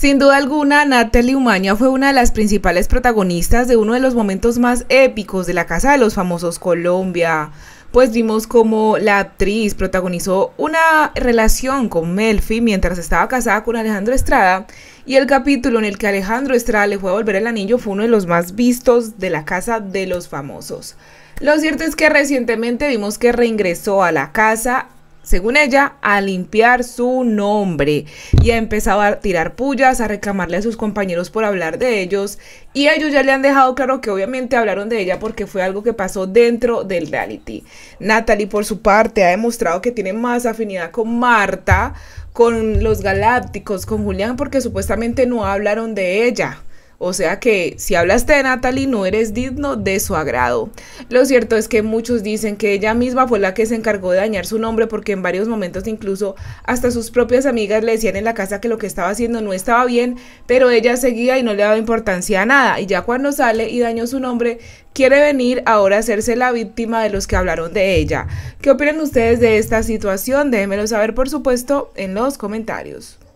Sin duda alguna, Natalie Umaña fue una de las principales protagonistas de uno de los momentos más épicos de la Casa de los Famosos Colombia pues vimos como la actriz protagonizó una relación con Melfi mientras estaba casada con Alejandro Estrada y el capítulo en el que Alejandro Estrada le fue a volver el anillo fue uno de los más vistos de la casa de los famosos. Lo cierto es que recientemente vimos que reingresó a la casa según ella, a limpiar su nombre y ha empezado a tirar pullas, a reclamarle a sus compañeros por hablar de ellos y ellos ya le han dejado claro que obviamente hablaron de ella porque fue algo que pasó dentro del reality. Natalie por su parte ha demostrado que tiene más afinidad con Marta, con los Galácticos, con Julián porque supuestamente no hablaron de ella. O sea que si hablaste de Natalie no eres digno de su agrado. Lo cierto es que muchos dicen que ella misma fue la que se encargó de dañar su nombre porque en varios momentos incluso hasta sus propias amigas le decían en la casa que lo que estaba haciendo no estaba bien, pero ella seguía y no le daba importancia a nada. Y ya cuando sale y dañó su nombre, quiere venir ahora a hacerse la víctima de los que hablaron de ella. ¿Qué opinan ustedes de esta situación? Déjenmelo saber por supuesto en los comentarios.